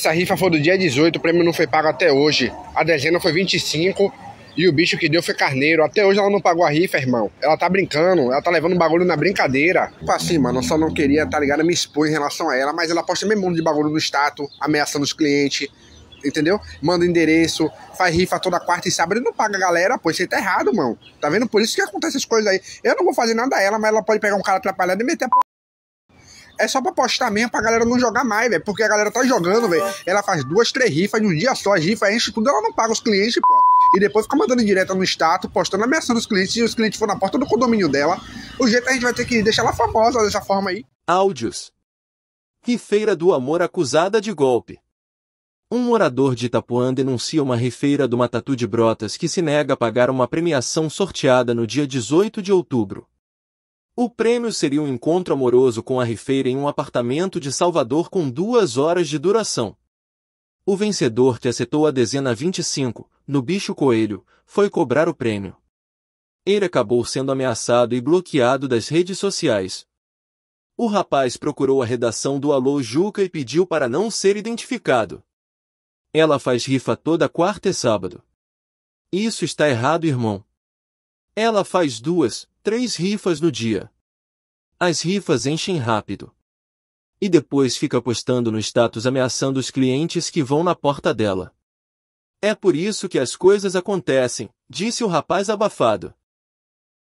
Essa rifa foi do dia 18, o prêmio não foi pago até hoje. A dezena foi 25 e o bicho que deu foi carneiro. Até hoje ela não pagou a rifa, irmão. Ela tá brincando, ela tá levando bagulho na brincadeira. Tipo assim, mano, eu só não queria, tá ligado, me expor em relação a ela, mas ela posta mesmo mundo de bagulho no status, ameaçando os clientes, entendeu? Manda endereço, faz rifa toda quarta e sábado e não paga a galera, pô, isso aí tá errado, mano. Tá vendo? Por isso que acontece essas coisas aí. Eu não vou fazer nada a ela, mas ela pode pegar um cara atrapalhado e meter a p... É só pra postar mesmo pra galera não jogar mais, velho. Porque a galera tá jogando, velho. Ela faz duas, três rifas num dia só. As rifas enche tudo, ela não paga os clientes, pô. E depois fica mandando direto no status, postando, ameaçando os clientes. E os clientes foram na porta do condomínio dela. O jeito a gente vai ter que deixar ela famosa dessa forma aí. Áudios. Rifeira do amor acusada de golpe. Um morador de Itapuã denuncia uma rifeira do Matatu de Brotas que se nega a pagar uma premiação sorteada no dia 18 de outubro. O prêmio seria um encontro amoroso com a rifeira em um apartamento de Salvador com duas horas de duração. O vencedor que acertou a dezena 25, no bicho coelho, foi cobrar o prêmio. Ele acabou sendo ameaçado e bloqueado das redes sociais. O rapaz procurou a redação do Alô Juca e pediu para não ser identificado. Ela faz rifa toda quarta e sábado. Isso está errado, irmão. Ela faz duas, três rifas no dia. As rifas enchem rápido. E depois fica postando no status ameaçando os clientes que vão na porta dela. É por isso que as coisas acontecem, disse o rapaz abafado.